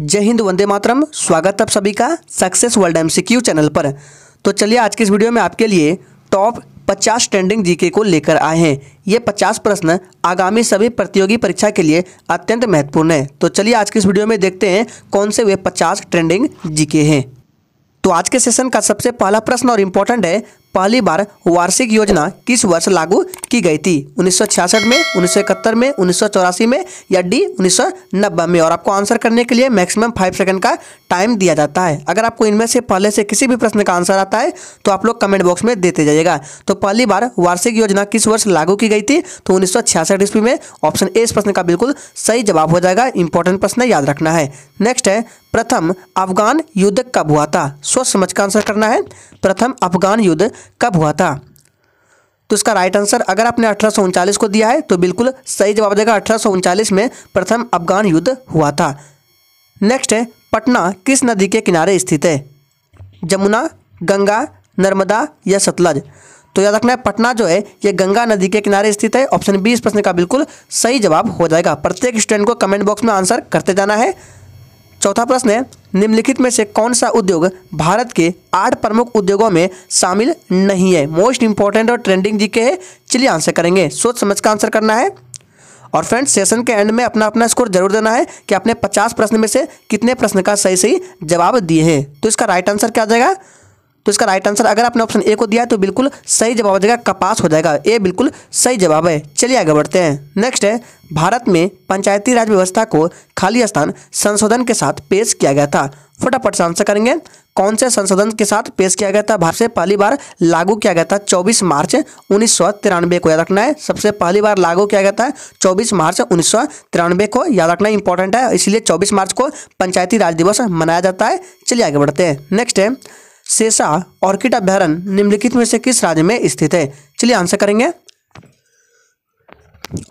जय हिंद वंदे मातरम स्वागत आप सभी का सक्सेस वर्ल्ड एम चैनल पर तो चलिए आज के इस वीडियो में आपके लिए टॉप 50 ट्रेंडिंग जीके को लेकर आए हैं ये 50 प्रश्न आगामी सभी प्रतियोगी परीक्षा के लिए अत्यंत महत्वपूर्ण है तो चलिए आज के इस वीडियो में देखते हैं कौन से वे 50 ट्रेंडिंग जीके हैं तो आज के सेशन का सबसे पहला प्रश्न और इम्पोर्टेंट है पहली बार वार्षिक योजना किस वर्ष लागू की गई थी 1966 में 1971 में 1984 में या डी 1990 में और आपको आंसर करने के लिए मैक्सिमम फाइव सेकंड का टाइम दिया जाता है अगर आपको इनमें से पहले से किसी भी प्रश्न का आंसर आता है तो आप लोग कमेंट बॉक्स में देते जाइएगा तो पहली बार वार्षिक योजना किस वर्ष लागू की गई थी तो उन्नीस सौ ईस्वी में ऑप्शन ए इस प्रश्न का बिल्कुल सही जवाब हो जाएगा इंपॉर्टेंट प्रश्न याद रखना है नेक्स्ट है प्रथम अफगान युद्ध कब हुआ था सोच समझ का आंसर करना है प्रथम अफगान युद्ध कब हुआ था तो इसका राइट आंसर अगर आपने अठारह को दिया है तो बिल्कुल सही जवाब देगा अठारह में प्रथम अफगान युद्ध हुआ था नेक्स्ट है पटना किस नदी के किनारे स्थित है जमुना गंगा नर्मदा या सतलज तो याद रखना है पटना जो है ये गंगा नदी के किनारे स्थित है ऑप्शन बी इस प्रश्न का बिल्कुल सही जवाब हो जाएगा प्रत्येक स्टूडेंट को कमेंट बॉक्स में आंसर करते जाना है चौथा प्रश्न है निम्नलिखित में से कौन सा उद्योग भारत के आठ प्रमुख उद्योगों में शामिल नहीं है मोस्ट इंपॉर्टेंट और ट्रेंडिंग जी के है चलिए आंसर करेंगे सोच समझ का आंसर करना है और फ्रेंड्स सेशन के एंड में अपना अपना स्कोर जरूर देना है कि आपने 50 प्रश्न में से कितने प्रश्न का सही सही जवाब दिए हैं तो इसका राइट आंसर क्या जाएगा तो इसका राइट आंसर अगर आपने ऑप्शन ए को दिया तो बिल्कुल सही जवाब हो जाएगा कपास हो जाएगा ए बिल्कुल सही जवाब है चलिए आगे बढ़ते हैं नेक्स्ट है भारत में पंचायती राज व्यवस्था को खाली स्थान संशोधन के साथ पेश किया गया था फटाफट से आंसर करेंगे कौन से संशोधन के साथ पेश किया गया था भारत से पहली बार लागू किया गया था 24 मार्च उन्नीस को याद रखना है सबसे पहली बार लागू किया गया था 24 मार्च उन्नीस को याद रखना इंपॉर्टेंट है इसलिए 24 मार्च को पंचायती राज दिवस मनाया जाता है चलिए आगे बढ़ते हैं नेक्स्ट है सेसा ऑर्किड अभ्यारण्य निम्नलिखित में से किस राज्य में स्थित है चलिए आंसर करेंगे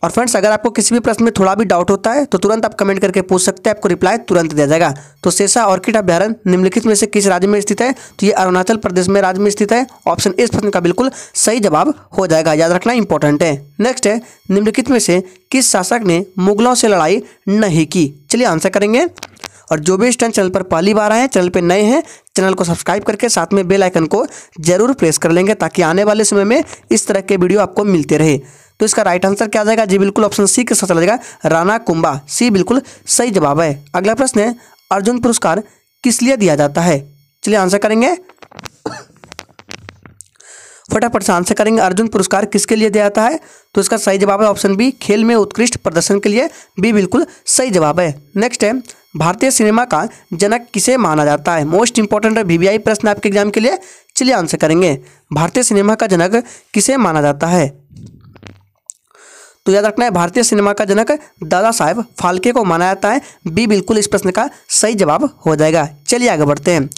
और फ्रेंड्स अगर आपको किसी भी प्रश्न में थोड़ा भी डाउट होता है तो तुरंत आप कमेंट करके पूछ सकते हैं आपको रिप्लाई तुरंत दिया जाएगा तो सेसा ऑर्किड अभ्यारण निम्नलिखित में से किस राज्य में स्थित है तो ये अरुणाचल प्रदेश में राज्य में स्थित है ऑप्शन इस प्रश्न का बिल्कुल सही जवाब हो जाएगा याद रखना इंपॉर्टेंट है नेक्स्ट है निम्नलिखित में से किस शासक ने मुगलों से लड़ाई नहीं की चलिए आंसर करेंगे और जो भी स्टैंड चैनल पर पहली बार आए हैं चैनल पर नए हैं चैनल को सब्सक्राइब करके साथ में बेल आइकन को जरूर प्रेस कर लेंगे ताकि आने वाले समय में इस तरह के वीडियो आपको मिलते रहे तो इसका राइट आंसर क्या आ जाएगा जी बिल्कुल ऑप्शन सी के साथ चला जाएगा राणा कुंभा सी बिल्कुल सही जवाब है अगला प्रश्न है अर्जुन पुरस्कार किस लिए दिया जाता है चलिए आंसर करेंगे फटाफट से आंसर करेंगे अर्जुन पुरस्कार किसके लिए दिया जाता है तो इसका सही जवाब है ऑप्शन बी खेल में उत्कृष्ट प्रदर्शन के लिए बी बिल्कुल सही जवाब है नेक्स्ट है भारतीय सिनेमा का जनक किसे माना जाता है मोस्ट इंपॉर्टेंट और वीवीआई प्रश्न आपके एग्जाम के लिए चलिए आंसर करेंगे भारतीय सिनेमा का जनक किसे माना जाता है तो याद रखना है भारतीय सिनेमा का जनक दादा साहेब फाल्के को माना जाता है बी बिल्कुल इस प्रश्न का सही जवाब हो जाएगा चलिए आगे बढ़ते हैं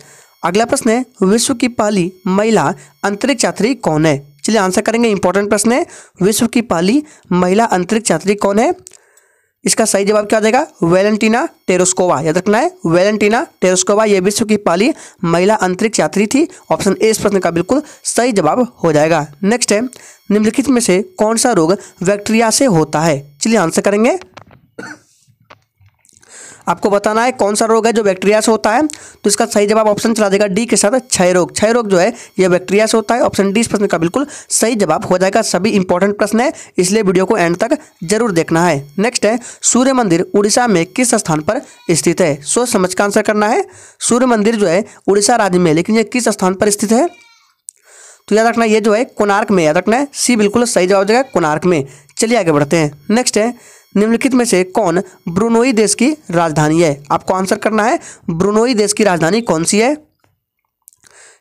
अगला प्रश्न है विश्व की पहली महिला अंतरिक्ष यात्री कौन है चलिए आंसर करेंगे इंपॉर्टेंट प्रश्न है विश्व की पहली महिला अंतरिक्ष यात्री कौन है इसका सही जवाब क्या हो जाएगा वेलेंटीना टेरोस्कोवा याद रखना है वेलेंटीना टेरोस्कोवा ये विश्व की पहली महिला अंतरिक्ष यात्री थी ऑप्शन ए इस प्रश्न का बिल्कुल सही जवाब हो जाएगा नेक्स्ट है निम्नलिखित में से कौन सा रोग बैक्टीरिया से होता है चलिए आंसर करेंगे आपको बताना है कौन सा रोग है जो बैक्टीरिया से होता है तो इसका सही जवाब ऑप्शन चला जाएगा डी के साथ क्षय रोग क्षय रोग जो है यह बैक्टीरिया से होता है ऑप्शन डी इस प्रश्न का बिल्कुल सही जवाब हो जाएगा सभी इंपॉर्टेंट प्रश्न है इसलिए वीडियो को एंड तक जरूर देखना है नेक्स्ट है सूर्य मंदिर उड़ीसा में किस स्थान पर स्थित है सोच समझ का आंसर करना है सूर्य मंदिर जो है उड़ीसा राज्य में लेकिन यह किस स्थान पर स्थित है तो याद रखना ये जो है कोणार्क में याद रखना है सी बिल्कुल सही जवाब हो जाएगा कोणार्क में चलिए आगे बढ़ते हैं नेक्स्ट है निम्नलिखित में से कौन ब्रुनोई देश की राजधानी है आपको आंसर करना है ब्रुनोई देश की राजधानी कौन सी है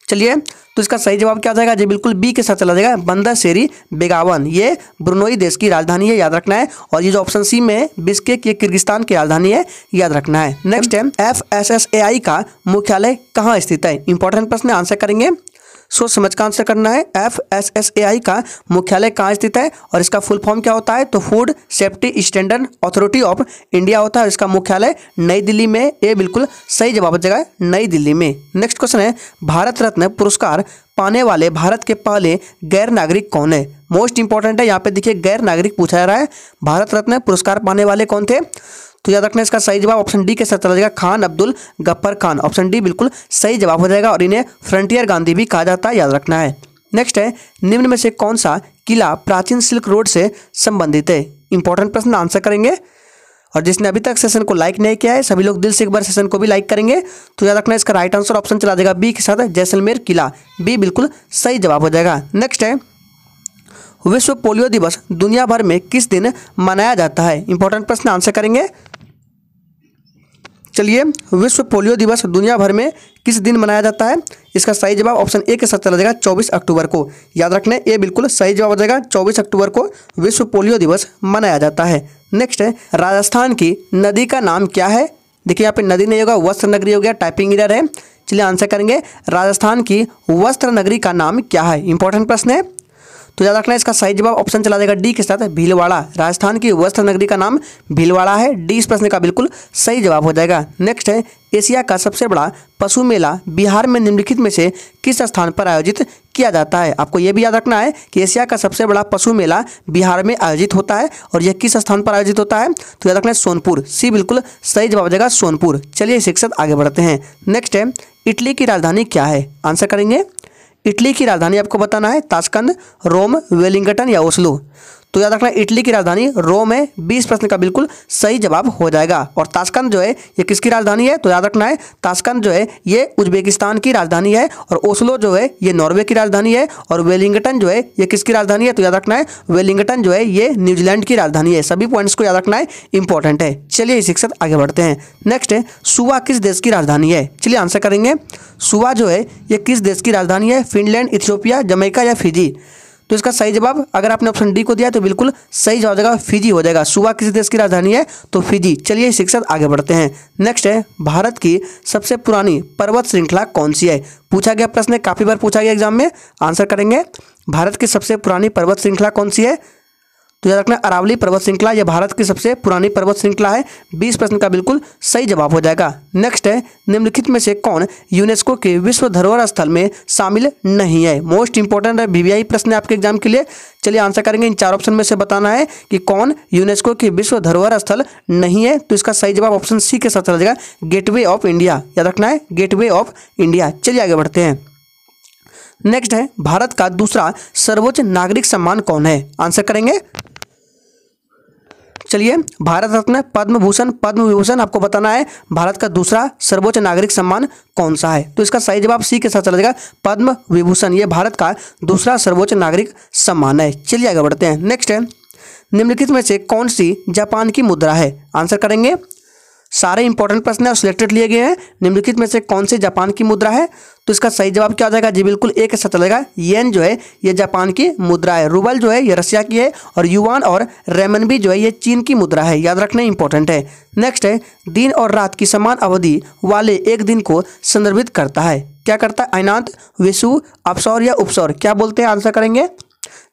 चलिए तो इसका सही जवाब क्या जाएगा जी बिल्कुल बी के साथ चला जाएगा बंदा शेरी बेगावन ये ब्रुनोई देश की राजधानी है याद रखना है और ये जो ऑप्शन सी में है बिस्केक ये किर्गिस्तान की राजधानी है याद रखना है नेक्स्ट है F S S A I का मुख्यालय कहाँ स्थित है इंपॉर्टेंट प्रश्न आंसर करेंगे सो समझ का आंसर करना है F S S A I का मुख्यालय कहाँ स्थित है और इसका फुल फॉर्म क्या होता है तो food safety standard authority of India होता है इसका मुख्यालय नई दिल्ली में ये बिल्कुल सही जवाब जगह नई दिल्ली में नेक्स्ट क्वेश्चन है भारत रत्न पुरस्कार पाने वाले भारत के पहले गैर नागरिक कौन है मोस्ट इंपॉर्टेंट है यहाँ पे देखिए गैर नागरिक पूछा जा रहा है भारत रत्न पुरस्कार पाने वाले कौन थे तो याद रखना इसका सही जवाब ऑप्शन डी के साथ चला जाएगा खान अब्दुल गफ्फर खान ऑप्शन डी बिल्कुल सही जवाब हो जाएगा और इन्हें फ्रंटियर गांधी भी कहा जाता है याद रखना है नेक्स्ट है निम्न में से कौन सा किला प्राचीन सिल्क रोड से संबंधित है इंपॉर्टेंट प्रश्न आंसर करेंगे और जिसने अभी तक सेशन को लाइक नहीं किया है सभी लोग दिल से एक बार सेशन को भी लाइक करेंगे तो याद रखना इसका राइट आंसर ऑप्शन चला जाएगा बी के साथ जैसलमेर किला बी बिल्कुल सही जवाब हो जाएगा नेक्स्ट है विश्व पोलियो दिवस दुनिया भर में किस दिन मनाया जाता है इंपॉर्टेंट प्रश्न आंसर करेंगे चलिए विश्व पोलियो दिवस दुनिया भर में किस दिन मनाया जाता है इसका सही जवाब ऑप्शन ए के साथ चला जाएगा 24 अक्टूबर को याद रखने ये बिल्कुल सही जवाब हो जाएगा 24 अक्टूबर को विश्व पोलियो दिवस मनाया जाता है नेक्स्ट है राजस्थान की नदी का नाम क्या है देखिए यहाँ पे नदी नहीं होगा वस्त्र नगरी हो गया टाइपिंग इधर है चलिए आंसर करेंगे राजस्थान की वस्त्र नगरी का नाम क्या है इंपॉर्टेंट प्रश्न है तो याद रखना इसका सही जवाब ऑप्शन चला जाएगा डी के साथ भीलवाड़ा राजस्थान की वस्त्र नगरी का नाम भीलवाड़ा है डी इस प्रश्न का बिल्कुल सही जवाब हो जाएगा नेक्स्ट है एशिया का सबसे बड़ा पशु मेला बिहार में निम्नलिखित में से किस स्थान पर आयोजित किया जाता है आपको यह भी याद रखना है कि एशिया का सबसे बड़ा पशु मेला बिहार में आयोजित होता है और यह किस स्थान पर आयोजित होता है तो याद रखना है सोनपुर सी बिल्कुल सही जवाब देगा सोनपुर चलिए शिक्षक आगे बढ़ते हैं नेक्स्ट है इटली की राजधानी क्या है आंसर करेंगे इटली की राजधानी आपको बताना है ताशकंद रोम वेलिंगटन या ओस्लो तो याद रखना इटली की राजधानी रोम है बीस प्रश्न का बिल्कुल सही जवाब हो जाएगा और ताशकंद जो है ये किसकी राजधानी है तो याद रखना है ताशकंद जो है ये उज्बेकिस्तान की राजधानी है और ओस्लो जो है ये नॉर्वे की राजधानी है और वेलिंगटन जो है ये किसकी राजधानी है तो याद रखना है वेलिंगटन जो है ये न्यूजीलैंड की राजधानी है सभी पॉइंट्स को याद रखना है इंपॉर्टेंट है चलिए इसी के आगे बढ़ते हैं नेक्स्ट है सुबह किस देश की राजधानी है चलिए आंसर करेंगे सुवा जो है ये किस देश की राजधानी है फिनलैंड इथियोपिया जमैका या फिजी तो इसका सही जवाब अगर आपने ऑप्शन डी को दिया तो बिल्कुल सही हो जाएगा फिजी हो जाएगा सुबह किसी देश की राजधानी है तो फिजी चलिए शिक्षक आगे बढ़ते हैं नेक्स्ट है भारत की सबसे पुरानी पर्वत श्रृंखला कौन सी है पूछा गया प्रश्न काफ़ी बार पूछा गया एग्जाम में आंसर करेंगे भारत की सबसे पुरानी पर्वत श्रृंखला कौन सी है तो याद रखना अरावली पर्वत श्रृंखला यह भारत की सबसे पुरानी पर्वत श्रृंखला है बीस प्रश्न का बिल्कुल सही जवाब हो जाएगा नेक्स्ट है निम्नलिखित में से कौन यूनेस्को के विश्व धरोहर स्थल में शामिल नहीं है मोस्ट इंपॉर्टेंट है वीवीआई प्रश्न है आपके एग्जाम के लिए चलिए आंसर करेंगे इन चार ऑप्शन में से बताना है कि कौन यूनेस्को के विश्व धरोहर स्थल नहीं है तो इसका सही जवाब ऑप्शन सी के साथ चला जाएगा गेटवे ऑफ इंडिया याद रखना है गेटवे ऑफ इंडिया चलिए आगे बढ़ते हैं नेक्स्ट है भारत का दूसरा सर्वोच्च नागरिक सम्मान कौन है आंसर करेंगे चलिए भारत रत्न पद्म भूषण पद्म विभूषण आपको बताना है भारत का दूसरा सर्वोच्च नागरिक सम्मान कौन सा है तो इसका सही जवाब सी के साथ चला जाएगा पद्म विभूषण ये भारत का दूसरा सर्वोच्च नागरिक सम्मान है चलिए आगे बढ़ते हैं नेक्स्ट है निम्नलिखित में से कौन सी जापान की मुद्रा है आंसर करेंगे सारे इंपॉर्टेंट प्रश्न है सिलेक्टेड लिए गए हैं निम्नलिखित में से कौन से जापान की मुद्रा है तो इसका सही जवाब क्या हो जाएगा जी बिल्कुल एक ऐसा चलेगा येन जो है ये जापान की मुद्रा है रूबल जो है ये रशिया की है और युवान और रेमन भी जो है ये चीन की मुद्रा है याद रखना इंपॉर्टेंट है नेक्स्ट है दिन और रात की समान अवधि वाले एक दिन को संदर्भित करता है क्या करता है अनांत विशु अपसौर या उपसौर क्या बोलते हैं आंसर करेंगे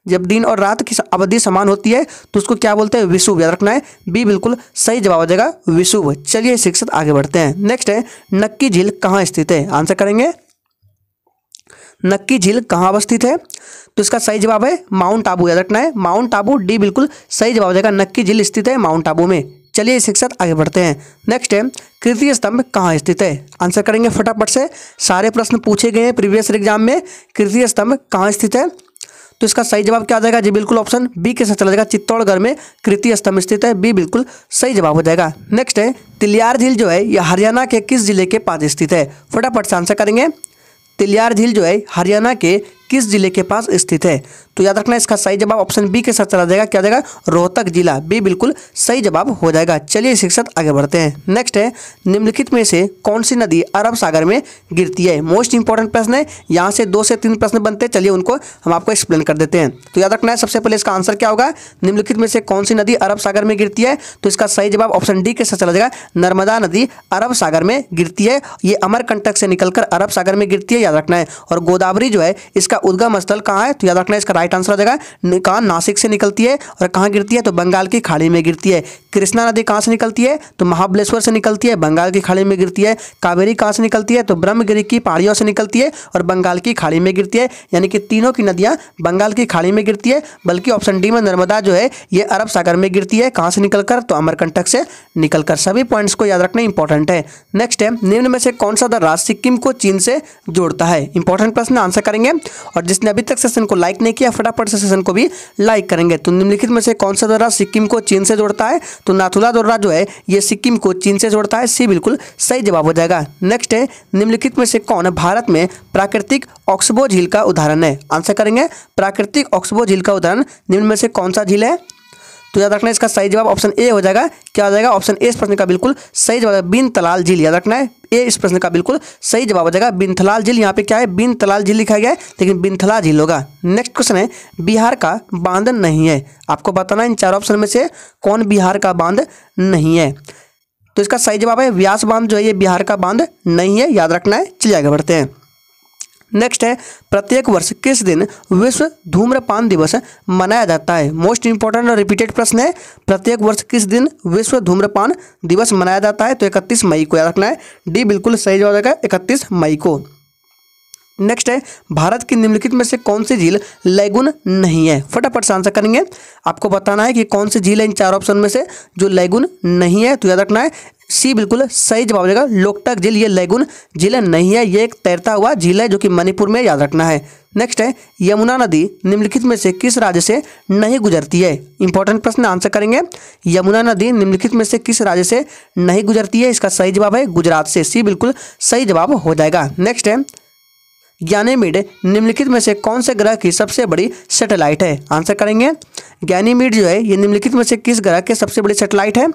जब दिन और रात की अवधि समान होती है तो उसको क्या बोलते हैं विशुभ याद रखना है बी बिल्कुल सही जवाब हो जाएगा विशुभ चलिए शिक्षक आगे बढ़ते हैं नेक्स्ट है नक्की झील कहाँ स्थित है आंसर करेंगे नक्की झील कहाँ अवस्थित है तो इसका सही जवाब है माउंट आबू याद रखना है माउंट आबू डी बिल्कुल सही जवाब हो जाएगा नक्की झील स्थित है माउंट आबू में चलिए इसी के साथ आगे बढ़ते हैं नेक्स्ट है कृतीय स्तंभ कहाँ स्थित है आंसर करेंगे फटाफट से सारे प्रश्न पूछे गए हैं प्रीवियस एग्जाम में कृतीय स्तंभ कहाँ स्थित है तो इसका सही जवाब क्या हो जाएगा जी बिल्कुल ऑप्शन बी के साथ चला जाएगा चित्तौड़गढ़ में कृति स्तंभ स्थित है बी बिल्कुल सही जवाब हो जाएगा नेक्स्ट है तिलियार झील जो है यह हरियाणा के किस जिले के पास स्थित है फटाफट से आंसर करेंगे तिलियार झील जो है हरियाणा के किस जिले के पास स्थित है तो याद रखना इसका सही जवाब ऑप्शन बी के साथ चला जाएगा क्या जाएगा रोहतक जिला बी बिल्कुल सही जवाब हो जाएगा चलिए इसके साथ आगे बढ़ते हैं नेक्स्ट है निम्नलिखित में से कौन सी नदी अरब सागर में गिरती है मोस्ट इंपॉर्टेंट प्रश्न है यहाँ से दो से तीन प्रश्न बनते हैं चलिए उनको हम आपको एक्सप्लेन कर देते हैं तो याद रखना है सबसे पहले इसका आंसर क्या होगा निम्नलिखित में से कौन सी नदी अरब सागर में गिरती है तो इसका सही जवाब ऑप्शन डी के साथ चला जाएगा नर्मदा नदी अरब सागर में गिरती है ये अमरकंटक से निकलकर अरब सागर में गिरती है याद रखना है और गोदावरी जो है इसका उद्गम स्थल कहाँ है तो याद रखना इसका राइट आंसर हो जाएगा कहाँ नासिक से निकलती है और कहाँ गिरती है तो बंगाल की खाड़ी में गिरती है कृष्णा नदी कहाँ से निकलती है तो महाबलेश्वर से निकलती है बंगाल की खाड़ी में गिरती है कावेरी कहाँ से निकलती है तो ब्रह्मगिरी की पहाड़ियों से निकलती है और बंगाल की खाड़ी में गिरती है यानी कि तीनों की नदियाँ बंगाल की खाड़ी में गिरती है बल्कि ऑप्शन डी में नर्मदा जो है ये अरब सागर में गिरती है कहाँ से निकलकर तो अमरकंटक से निकलकर सभी पॉइंट्स को याद रखना इंपॉर्टेंट है नेक्स्ट है निम्न में से कौन सा द राज्य सिक्किम को चीन से जोड़ता है इंपॉर्टेंट प्रश्न आंसर करेंगे और जिसने अभी तक सेशन को लाइक नहीं किया फटाफट से सेशन को भी लाइक करेंगे तो निम्नलिखित में से कौन सा दौरा सिक्किम को चीन से जोड़ता है तो नाथुला दौरा जो है ये सिक्किम को चीन से जोड़ता है सी बिल्कुल सही जवाब हो जाएगा नेक्स्ट है निम्नलिखित में से कौन भारत में प्राकृतिक ऑक्सबो झील का उदाहरण है आंसर करेंगे प्राकृतिक ऑक्सबो झील का उदाहरण निम्न में से कौन सा झील है तो याद रखना इसका सही जवाब ऑप्शन ए हो जाएगा क्या हो जाएगा ऑप्शन ए इस प्रश्न का बिल्कुल सही जवाब बिन तलाल झील याद रखना है ए इस प्रश्न का बिल्कुल सही जवाब हो जाएगा बिनथलाल झील यहाँ पे क्या है बिन तलाल झील लिखा गया है लेकिन बिनथला झील होगा नेक्स्ट क्वेश्चन है बिहार का बांध नहीं है आपको बताना इन चार ऑप्शन में से कौन बिहार का बांध नहीं है तो इसका सही जवाब है व्यास बांध जो है ये बिहार का बांध नहीं है याद रखना है चलिए आगे बढ़ते हैं नेक्स्ट है प्रत्येक वर्ष किस दिन विश्व धूम्रपान दिवस मनाया जाता है मोस्ट इंपॉर्टेंट और रिपीटेड प्रश्न है प्रत्येक वर्ष किस दिन विश्व धूम्रपान दिवस मनाया जाता है तो इकतीस मई को याद रखना है डी बिल्कुल सही जवाब रहेगा इकतीस मई को नेक्स्ट है भारत की निम्नलिखित में से कौन सी झील लैगुन नहीं है फटाफट से आंसर करेंगे आपको बताना है कि कौन सी झील है इन चार ऑप्शन में से जो लैगुन नहीं है तो याद रखना है सी बिल्कुल सही जवाब देगा लोकटक झील ये लेगुन झील नहीं है ये एक तैरता हुआ झील है जो कि मणिपुर में याद रखना है नेक्स्ट है यमुना नदी निम्नलिखित में से किस राज्य से नहीं गुजरती है इंपॉर्टेंट प्रश्न आंसर करेंगे यमुना नदी निम्नलिखित में से किस राज्य से नहीं गुजरती है इसका सही जवाब है गुजरात से सी बिल्कुल सही जवाब हो जाएगा नेक्स्ट है ज्ञानीमिड निम्नलिखित में से कौन से ग्रह की सबसे बड़ी सेटेलाइट है आंसर करेंगे ज्ञानीमिड जो है ये निम्नलिखित में से किस ग्रह के सबसे बड़ी सेटेलाइट है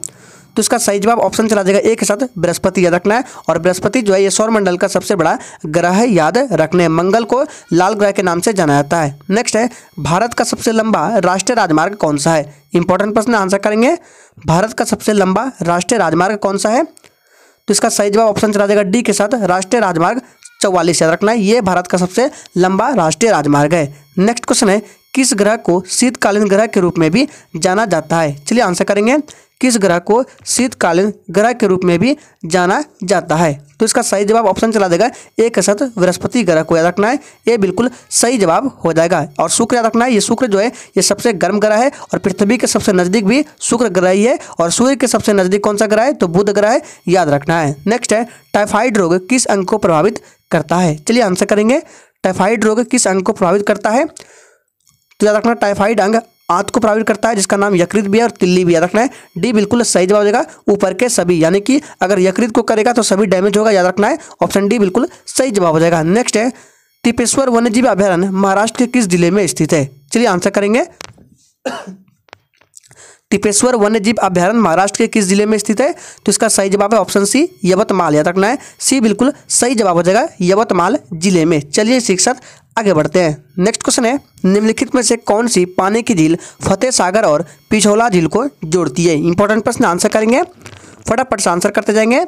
तो इसका सही जवाब ऑप्शन चला जाएगा ए के साथ बृहस्पति याद रखना है और बृहस्पति जो है ये सौरमंडल का सबसे बड़ा ग्रह याद रखने मंगल को लाल ग्रह के नाम से जाना जाता है नेक्स्ट है भारत का सबसे लंबा राष्ट्रीय राजमार्ग कौन सा है इंपॉर्टेंट प्रश्न आंसर करेंगे भारत का सबसे लंबा राष्ट्रीय राजमार्ग कौन सा है तो इसका सही जवाब ऑप्शन चला जाएगा डी के साथ राष्ट्रीय राजमार्ग चौवालीस याद रखना है ये भारत का सबसे लंबा राष्ट्रीय राजमार्ग है नेक्स्ट क्वेश्चन है किस ग्रह को शीतकालीन ग्रह के रूप में भी जाना जाता है चलिए आंसर करेंगे किस ग्रह को शीतकालीन ग्रह के रूप में भी जाना जाता है तो इसका सही जवाब ऑप्शन चला देगा ए के साथ बृहस्पति ग्रह को याद रखना है ये बिल्कुल सही जवाब हो जाएगा और शुक्र याद रखना है ये शुक्र जो है ये सबसे गर्म ग्रह है और पृथ्वी के सबसे नज़दीक भी शुक्र ग्रह ही है और सूर्य के सबसे नज़दीक कौन सा ग्रह है तो बुध ग्रह है याद रखना है नेक्स्ट है टाइफाइड रोग किस अंग को प्रभावित करता है चलिए आंसर करेंगे टाइफाइड रोग किस अंग को प्रभावित करता है तो याद रखना टाइफाइड अंग आंत को प्रभावित करता है जिसका नाम यकृत भी है और तिल्ली भी याद रखना है डी बिल्कुल सही जवाब देगा ऊपर के सभी यानी कि अगर यकृत को करेगा तो सभी डैमेज होगा याद रखना है ऑप्शन डी बिल्कुल सही जवाब हो जाएगा नेक्स्ट है टिपेश्वर वन्यजीव अभ्यारण्य महाराष्ट्र के किस जिले में स्थित है चलिए आंसर करेंगे टिपेश्वर वन्यजीव अभ्यारण्य महाराष्ट्र के किस जिले में स्थित है तो इसका सही जवाब है ऑप्शन सी यवतमाल याद रखना है सी बिल्कुल सही जवाब हो जाएगा यवतमाल जिले में चलिए शिक्षक आगे बढ़ते हैं नेक्स्ट क्वेश्चन है निम्नलिखित में से कौन सी पानी की झील फतेह सागर और पिछोला झील को जोड़ती है इंपॉर्टेंट प्रश्न आंसर करेंगे फटाफट से आंसर करते जाएंगे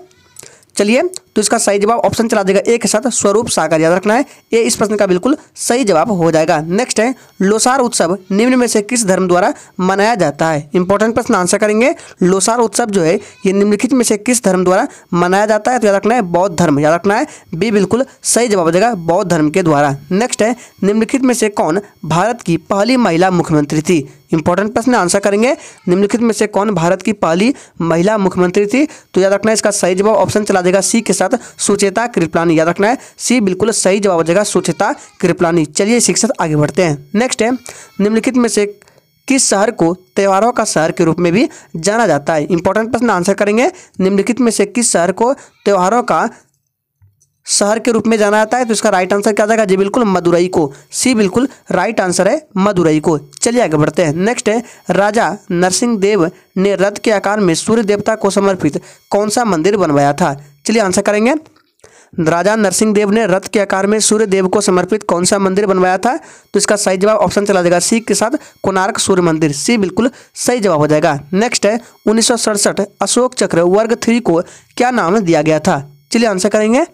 चलिए तो इसका सही जवाब ऑप्शन चला देगा ए के साथ स्वरूप सागर याद रखना है ए इस प्रश्न का बिल्कुल सही जवाब हो जाएगा नेक्स्ट है लोसार उत्सव निम्न में से किस धर्म द्वारा मनाया जाता है इंपॉर्टेंट प्रश्न आंसर करेंगे लोसार उत्सव जो है ये निम्नलिखित में से किस धर्म द्वारा मनाया जाता है तो याद रखना है बौद्ध धर्म याद रखना है बी बिल्कुल सही जवाब हो जाएगा बौद्ध धर्म के द्वारा नेक्स्ट है निम्नलिखित में से कौन भारत की पहली महिला मुख्यमंत्री थी इंपॉर्टेंट प्रश्न आंसर करेंगे निम्नलिखित में से कौन भारत की पहली महिला मुख्यमंत्री थी तो याद रखना है इसका सही जवाब ऑप्शन चला आ जाएगा सी के साथ सुचेता कृपलानी याद रखना है सी बिल्कुल सही जवाब हो जाएगा सुचेता कृपलानी चलिए इसी के साथ आगे बढ़ते हैं नेक्स्ट है निम्नलिखित में से किस शहर को त्योहारों का शहर के रूप में भी जाना जाता है इंपॉर्टेंट प्रश्न आंसर करेंगे निम्नलिखित में से किस शहर को त्योहारों का शहर के रूप में जाना जाता है तो इसका राइट आंसर क्या जाएगा जी बिल्कुल मदुरई को सी बिल्कुल राइट आंसर है मदुरई को चलिए आगे बढ़ते हैं नेक्स्ट है राजा नरसिंह देव ने रथ के आकार में सूर्य देवता को समर्पित कौन सा मंदिर बनवाया था चलिए आंसर करेंगे राजा नरसिंह देव ने रथ के आकार में सूर्य देव को समर्पित कौन सा मंदिर बनवाया था तो इसका सही जवाब ऑप्शन चला जाएगा सी के साथ कोणार्क सूर्य मंदिर सी बिल्कुल सही जवाब हो जाएगा नेक्स्ट है उन्नीस अशोक चक्र वर्ग थ्री को क्या नाम दिया गया था चलिए आंसर करेंगे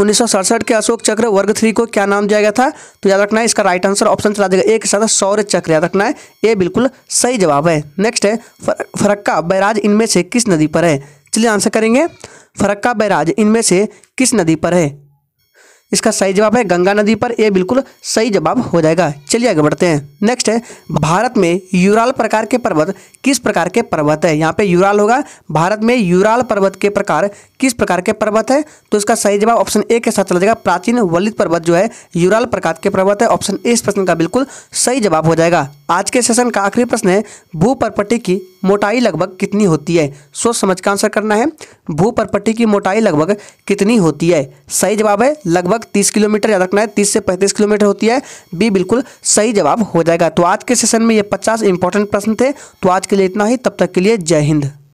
उन्नीस के अशोक चक्र वर्ग थ्री को क्या नाम दिया गया था तो याद रखना है इसका राइट आंसर ऑप्शन चला जाएगा ए के साथ सौर चक्र याद रखना है ये बिल्कुल सही जवाब है नेक्स्ट है फरक्का बैराज इनमें से किस नदी पर है चलिए आंसर करेंगे फरक्का बैराज इनमें से किस नदी पर है इसका सही जवाब है गंगा नदी पर यह बिल्कुल सही जवाब हो जाएगा चलिए आगे बढ़ते हैं नेक्स्ट है भारत में यूराल प्रकार के पर्वत किस प्रकार के पर्वत है यहाँ पे यूराल होगा भारत में यूराल पर्वत के प्रकार किस प्रकार के पर्वत है तो इसका सही जवाब ऑप्शन ए के साथ चला जाएगा प्राचीन वलित पर्वत जो है यूराल प्रकार के पर्वत है ऑप्शन ए इस प्रश्न का बिल्कुल सही जवाब हो जाएगा आज के सेशन का आखिरी प्रश्न है भू परपटी की मोटाई लगभग कितनी होती है सोच समझ का आंसर करना है भू की मोटाई लगभग कितनी होती है सही जवाब है लगभग लगभग तीस किलोमीटर याद रखना है तीस से पैंतीस किलोमीटर होती है बी बिल्कुल सही जवाब हो जाएगा तो आज के सेशन में ये पचास इंपॉर्टेंट प्रश्न थे तो आज के लिए इतना ही तब तक के लिए जय हिंद